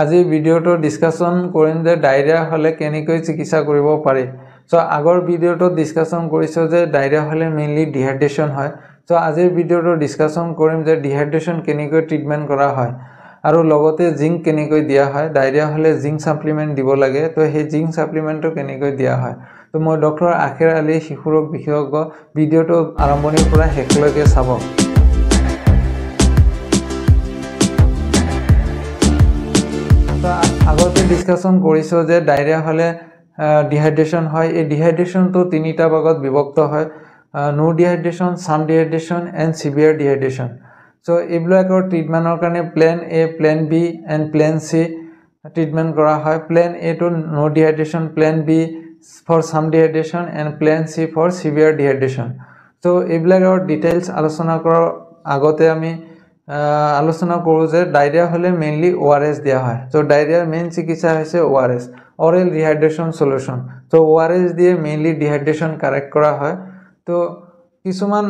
আজি ভিডিঅ'টো ডিছকাশ্যন কৰিম যে ডায়েৰিয়া হ'লে কেনেকৈ চিকিৎসা কৰিব পাৰি চ' আগৰ ভিডিঅ'টো ডিছকাশ্যন কৰিছোঁ যে ডায়েৰিয়া হ'লে মেইনলি ডিহাইড্ৰেশ্যন হয় চ' আজিৰ ভিডিঅ'টো ডিছকাশ্যন কৰিম যে ডিহাইড্ৰেশ্যন কেনেকৈ ট্ৰিটমেণ্ট কৰা হয় আৰু লগতে জিংক কেনেকৈ দিয়া হয় ডায়েৰিয়া হ'লে জিংক ছাপ্লিমেণ্ট দিব লাগে তো সেই জিংক ছাপ্লিমেণ্টটো কেনেকৈ দিয়া হয় তো মই ডক্টৰ আখেৰ আলী শিশুৰোগ বিশেষজ্ঞ ভিডিঅ'টো আৰম্ভণিৰ পৰা শেষলৈকে চাব ডিছকাশ্যন কৰিছোঁ যে ডায়েৰিয়া হ'লে ডিহাইড্ৰেশ্যন হয় এই ডিহাইড্ৰেশ্যনটো তিনিটা ভাগত বিভক্ত হয় no dehydration some dehydration and severe dehydration so' এইবিলাকৰ ট্ৰিটমেণ্টৰ কাৰণে plan A plan B and plan C treatment কৰা হয় প্লেন এটো no dehydration plan B for some dehydration and plan C for severe dehydration so' এইবিলাকৰ details আলোচনা কৰাৰ আগতে আমি আলোচনা কৰোঁ যে ডায়েৰিয়া হ'লে মেইনলি অ' আৰ এছ দিয়া হয় চ' ডায়েৰিয়াৰ মেইন চিকিৎসা হৈছে O' R S oral dehydration solution so' O' R S দিয়ে মেইনলি ডিহাইড্ৰেশ্যন কাৰেক্ট কৰা হয় তো কিছুমান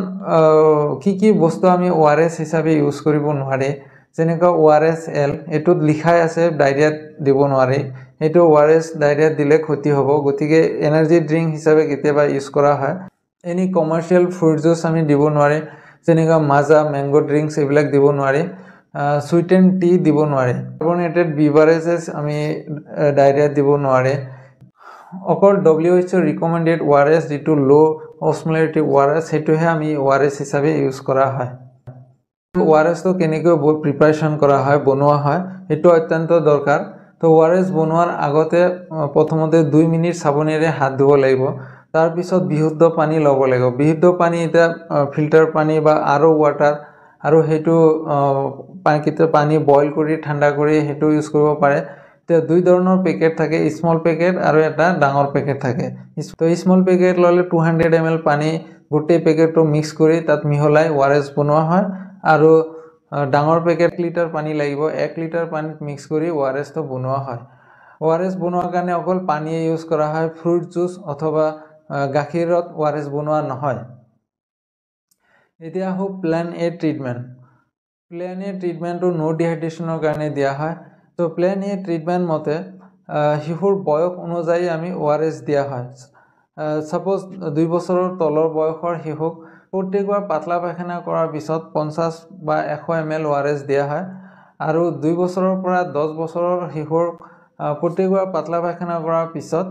কি কি বস্তু আমি অ' আৰ এছ হিচাপে ইউজ কৰিব নোৱাৰি যেনেকুৱা অ' আৰ এছ এল এইটোত লিখাই আছে ডায়েৰিয়াত দিব নোৱাৰি সেইটো অ' আৰ এছ ডায়েৰিয়াত দিলে ক্ষতি হ'ব গতিকে এনাৰ্জি ড্ৰিংক হিচাপে কেতিয়াবা ইউজ কৰা হয় এনি কমাৰ্চিয়েল ফ্ৰুট জুচ আমি দিব নোৱাৰি যেনেকা মাজা মেংগ' ড্ৰিংকছ এইবিলাক দিব নোৱাৰি চুইট টি দিব নোৱাৰে কাৰ্বনেটেড বিভারেজেস আমি ডায়েৰিয়াত দিব নোৱাৰে অকল ডব্লিউ এইচ অ' ৰিকমেণ্ডেড ৱাৰ এছ যিটো ল' অচমেলিটি ৱাৰ এছ সেইটোহে আমি ৱাৰ এছ হিচাপে ইউজ কৰা হয় ৱাৰ এছটো কেনেকৈ প্ৰিপাৰেশ্যন কৰা হয় বনোৱা হয় সেইটো অত্যন্ত দৰকাৰ তো ৱাৰ এছ বনোৱাৰ আগতে প্ৰথমতে দুই মিনিট চাবোনেৰে হাত ধুব লাগিব তাৰ পিছত বিশুদ্ধ পানী ল'ব লাগিব বিশুদ্ধ পানী এতিয়া ফিল্টাৰ পানী বা আৰু ৱাটাৰ আৰু সেইটো কেতিয়াবা পানী বইল কৰি ঠাণ্ডা কৰি সেইটো ইউজ কৰিব পাৰে এতিয়া দুই ধৰণৰ পেকেট থাকে স্মল পেকেট আৰু এটা ডাঙৰ পেকেট থাকে তো স্মল পেকেট ল'লে টু হাণ্ড্ৰেড এম এল পানী গোটেই পেকেটটো মিক্স কৰি তাত মিহলাই অ' এছ বনোৱা হয় আৰু ডাঙৰ পেকেট লিটাৰ পানী লাগিব এক লিটাৰ পানীত মিক্স কৰি অ' এছটো বনোৱা হয় অ' আৰ এছ বনোৱাৰ কাৰণে অকল পানীয়ে ইউজ কৰা হয় ফ্ৰুট জুচ অথবা গাখীৰত অ' আৰ এছ বনোৱা নহয় এতিয়া আহোঁ plan A treatment plan A ট্ৰিটমেণ্টটো ন' ডিহাইড্ৰেশ্যনৰ কাৰণে দিয়া হয় তো প্লেন এ ট্ৰিটমেণ্ট মতে শিশুৰ বয়স অনুযায়ী আমি অ' আৰ এছ দিয়া হয় ছাপ'জ দুই বছৰৰ তলৰ বয়সৰ শিশুক প্ৰত্যেকবাৰ পাতলা পায়খানা কৰাৰ পিছত পঞ্চাছ বা এশ M L O' R S দিয়া হয় আৰু দুই বছৰৰ পৰা দহ বছৰৰ শিশুৰ প্ৰত্যেকবাৰ পাতলা পায়খানা কৰাৰ পিছত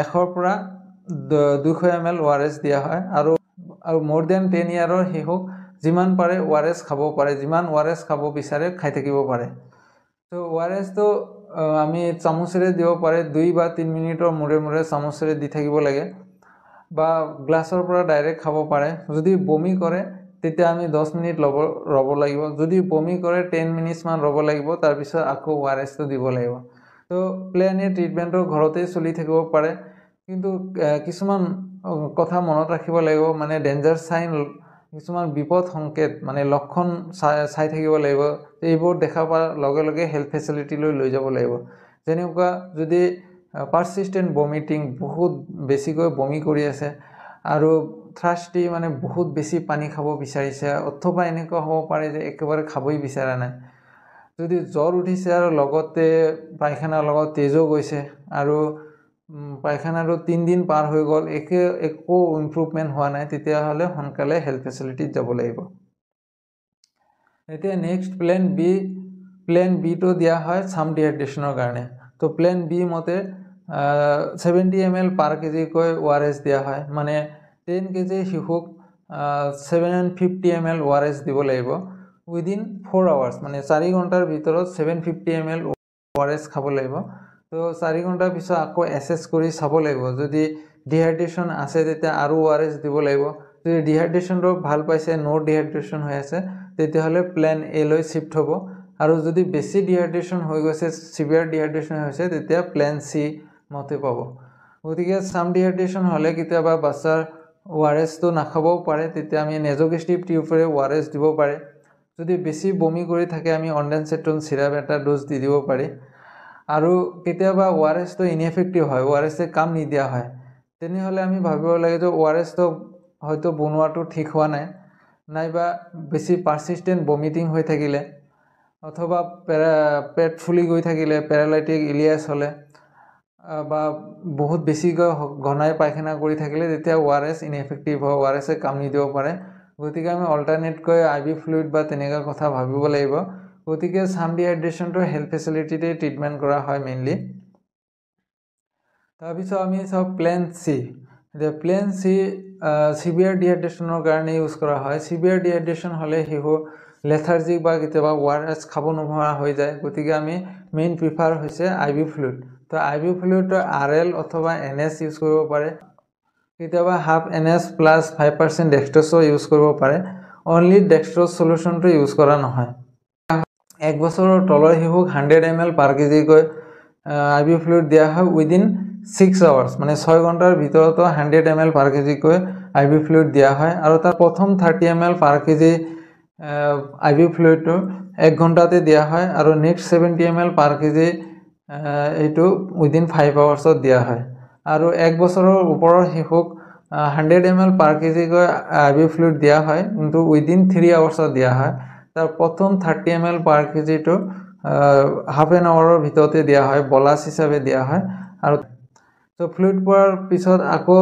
এশৰ পৰা দুশ M L O' R S দিয়া হয় আৰু আৰু মোৰ দেন টেন ইয়াৰৰ শিশুক যিমান পাৰে অ' আৰ এছ খাব পাৰে যিমান অ' আৰ এছ খাব বিচাৰে খাই থাকিব পাৰে তো অ' আৰ এছটো আমি চামুচেৰে দিব পাৰে দুই বা তিনি মিনিটৰ মূৰে মূৰে চামুচেৰে দি থাকিব লাগে বা গ্লাছৰ পৰা ডাইৰেক্ট খাব পাৰে যদি বমি কৰে তেতিয়া আমি দহ মিনিট ল'ব ৰ'ব লাগিব যদি বমি কৰে টেন মিনিটছমান ৰ'ব লাগিব তাৰপিছত আকৌ অ' আৰ এছটো দিব লাগিব তো প্লেন এ ট্ৰিটমেণ্টটো ঘৰতেই চলি থাকিব পাৰে কিন্তু কিছুমান কথা মনত ৰাখিব লাগিব মানে ডেঞ্জাৰ চাইন কিছুমান বিপদ সংকেত মানে লক্ষণ চাই চাই থাকিব লাগিব এইবোৰ দেখা পোৱাৰ লগে লগে হেল্থ ফেচিলিটিলৈ লৈ যাব লাগিব যেনেকুৱা যদি পাৰ্চিষ্টেণ্ট বমিটিং বহুত বেছিকৈ বমি কৰি আছে আৰু থ্ৰাষ্টি মানে বহুত বেছি পানী খাব বিচাৰিছে অথবা এনেকুৱা হ'ব পাৰে যে একেবাৰে খাবই বিচৰা নাই যদি জ্বৰ উঠিছে আৰু লগতে পায়খানাৰ লগত তেজো গৈছে আৰু পায়খানাৰো তিনিদিন পাৰ হৈ গ'ল একে একো ইম্প্ৰুভমেণ্ট হোৱা নাই তেতিয়াহ'লে সোনকালে হেল্থ ফেচিলিটিত যাব লাগিব এতিয়া নেক্সট প্লেন বি প্লেন বিটো দিয়া হয় চাম ডিহাইড্ৰেশ্যনৰ কাৰণে তো প্লেন বি মতে ছেভেণ্টি এম এল পাৰ কেজিকৈ অ' আৰ এছ দিয়া হয় মানে টেন কেজি শিশুক seven fifty M L O' R S দিব লাগিব উইদিন ফ'ৰ আৱাৰ্ছ মানে চাৰি ঘণ্টাৰ ভিতৰত seven fifty M L O' R S খাব লাগিব তো চাৰি ঘণ্টাৰ পিছত আকৌ এছেছ কৰি চাব লাগিব যদি ডিহাইড্ৰেশ্যন আছে তেতিয়া আৰু অ' আৰ এছ দিব লাগিব যদি ডিহাইড্ৰেশ্যন ডিহাইড্ৰেশ্যনটো ভাল পাইছে ন' ডিহাইড্ৰেশ্যন হৈ আছে তেতিয়াহ'লে প্লেন এ লৈ শ্বিফ্ট হ'ব আৰু যদি বেছি ডিহাইড্ৰেশ্যন হৈ গৈছে চিভিয়াৰ ডিহাইড্ৰেশ্যন হৈ গৈছে তেতিয়া প্লেন চি মতে পাব গতিকে চাম ডিহাইড্ৰেশ্যন হ'লে কেতিয়াবা বাচ্চাৰ অ' আৰ এছটো নাখাবও পাৰে তেতিয়া আমি নেজগেষ্টিভ টিউবৰে অ' আৰ এছ দিব পাৰে যদি বেছি বমি কৰি থাকে আমি অনডেনচেট্ৰন চিৰাপ এটা ড'জ দি দিব পাৰি আৰু কেতিয়াবা অ' আৰ এছটো ইনএফেক্টিভ হয় অ' আৰ এছে কাম নিদিয়া হয় তেনেহ'লে আমি ভাবিব লাগে যে অ' আৰ এছটো হয়তো বনোৱাটো ঠিক হোৱা নাই নাইবা বেছি পাৰ্চিষ্টেণ্ট বমিটিং হৈ থাকিলে অথবা পেৰা পেট ফুলি গৈ থাকিলে পেৰালাইটিক ইলিয়াছ হ'লে বা বহুত বেছিকৈ ঘনাই পায়খানা কৰি থাকিলে তেতিয়া অ' আৰ এছ ইনএফেক্টিভ হয় অ' আৰ এছে কাম নিদিব পাৰে গতিকে আমি অল্টাৰনেটকৈ আই বি ফ্লুইড বা তেনেকুৱা কথা ভাবিব লাগিব গতিকে ছান ডিহাইড্ৰেশ্যনটো হেল্থ ফেচিলিটিতেই ট্ৰিটমেণ্ট কৰা হয় মেইনলি তাৰপিছত আমি চাওঁ প্লেন চি এতিয়া প্লেন চি ছিভিয়াৰ ডিহাইড্ৰেশ্যনৰ কাৰণে ইউজ কৰা হয় ছিভিয়াৰ ডিহাইড্ৰেশ্যন হ'লে শিশু লেথাৰ্জিক বা কেতিয়াবা ৱাৰ খাব নোহোৱা হৈ যায় গতিকে আমি মেইন প্ৰিফাৰ হৈছে আই বি ফ্লুইড তো আই বি ফ্লুইডটো আৰ এল অথবা এন এছ ইউজ কৰিব পাৰে কেতিয়াবা half N S plus five percent ডেক্সট্ৰছো ইউজ কৰিব পাৰে অনলি ডেক্সট্ৰছ চলিউশ্যনটো ইউজ কৰা নহয় এক বছৰৰ তলৰ শিশুক হাণ্ড্ৰেড এম এল পাৰ কেজিকৈ আই বি ফ্লুইড দিয়া হয় উইদিন ছিক্স আৱাৰ্ছ মানে ছয় ঘণ্টাৰ ভিতৰতো হাণ্ড্ৰেড এম এল পাৰ কেজিকৈ আই বি ফ্লুইড দিয়া হয় আৰু তাৰ প্ৰথম thirty M L per KG I V ফ্লুইডটো এক ঘণ্টাতে দিয়া হয় আৰু next seventy M L per KG এইটো উইদিন ফাইভ আৱাৰ্ছত দিয়া হয় আৰু এক বছৰৰ ওপৰৰ শিশুক হাণ্ড্ৰেড এম এল পাৰ কেজিকৈ আই বি ফ্লুইড দিয়া হয় কিন্তু উইদিন থ্ৰী আৱাৰ্ছত দিয়া হয় তাৰ প্ৰথম থাৰ্টি এম এল পাৰ কেজিটো হাফ এন আৱাৰৰ ভিতৰতে দিয়া হয় বলাছ হিচাপে দিয়া হয় আৰু তো ফ্লুইড পোৱাৰ পিছত আকৌ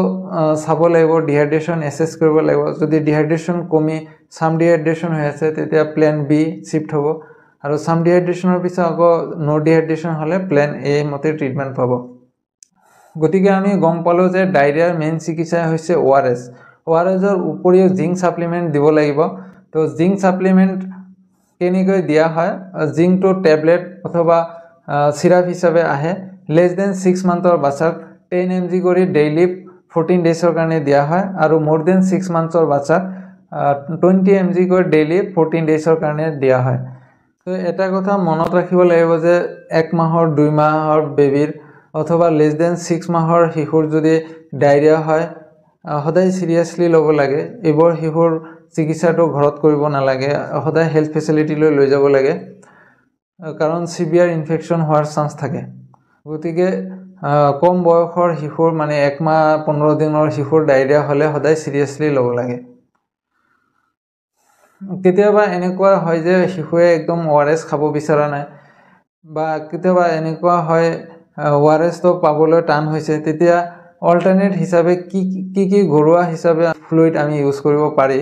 চাব লাগিব ডিহাইড্ৰেশ্যন এসেস কৰিব লাগিব যদি ডিহাইড্ৰেশ্যন কমি চাম ডিহাইড্ৰেশ্যন হৈ আছে তেতিয়া প্লেন বি শিফট হ'ব আৰু সাম ডিহাইড্ৰেশ্যনৰ পিছত আকৌ ন' ডিহাইড্ৰেশ্যন হলে প্লেন এ মতে ট্ৰিটমেণ্ট পাব গতিকে আমি গম পালোঁ যে ডায়েৰিয়াৰ মেইন চিকিৎসা হৈছে O' R S O' R এছৰ উপৰিও জিংক ছাপ্লিমেণ্ট দিব লাগিব তো জিংক ছাপ্লিমেণ্ট কেনেকৈ দিয়া হয় জিংটো টেবলেট অথবা চিৰাপ হিচাপে আহে লেছ দেন ছিক্স মান্থৰ বাচ্ছাক টেন এম জি কৰি ডেইলি ফৰ্টিন ডেইজৰ কাৰণে দিয়া হয় আৰু মোৰ দেন ছিক্স মান্থৰ বাচ্ছাক টুৱেণ্টি এম জি কৰি ডেইলি ফৰ্টিন ডেইজৰ কাৰণে দিয়া হয় তো এটা কথা মনত ৰাখিব লাগিব যে এক মাহৰ দুই মাহৰ বেবীৰ অথবা লেছ দেন ছিক্স মাহৰ শিশুৰ যদি ডায়েৰিয়া হয় সদায় চিৰিয়াছলি ল'ব লাগে এইবোৰ শিশুৰ চিকিৎসাটো ঘৰত কৰিব নালাগে সদায় হেল্থ ফেচিলিটিলৈ লৈ যাব লাগে কাৰণ চিভিয়াৰ ইনফেকশ্যন হোৱাৰ চান্স থাকে গতিকে কম বয়সৰ শিশুৰ মানে একমাহ পোন্ধৰ দিনৰ শিশুৰ ডায়েৰিয়া হ'লে সদায় চিৰিয়াছলি ল'ব লাগে কেতিয়াবা এনেকুৱা হয় যে শিশুৱে একদম অ' আৰ এছ খাব বিচৰা নাই বা কেতিয়াবা এনেকুৱা হয় অ' আৰ এছটো পাবলৈ টান হৈছে তেতিয়া অল্টাৰনেট হিচাপে কি কি কি ঘৰুৱা হিচাপে ফ্লুইড আমি ইউজ কৰিব পাৰি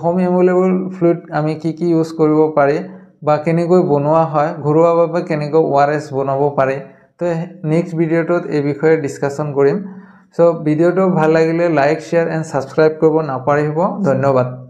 হোম এমুলেবল ফ্লুইড আমি কি কি ইউজ কৰিব পাৰি বা কেনেকৈ বনোৱা হয় ঘৰুৱাভাৱে কেনেকৈ অ' আৰ এছ বনাব পাৰি তো নেক্সট ভিডিঅ'টোত এই বিষয়ে ডিছকাশ্যন কৰিম চ' ভিডিঅ'টো ভাল লাগিলে লাইক শ্বেয়াৰ এণ্ড ছাবস্ক্ৰাইব কৰিব নাপাহৰিব ধন্যবাদ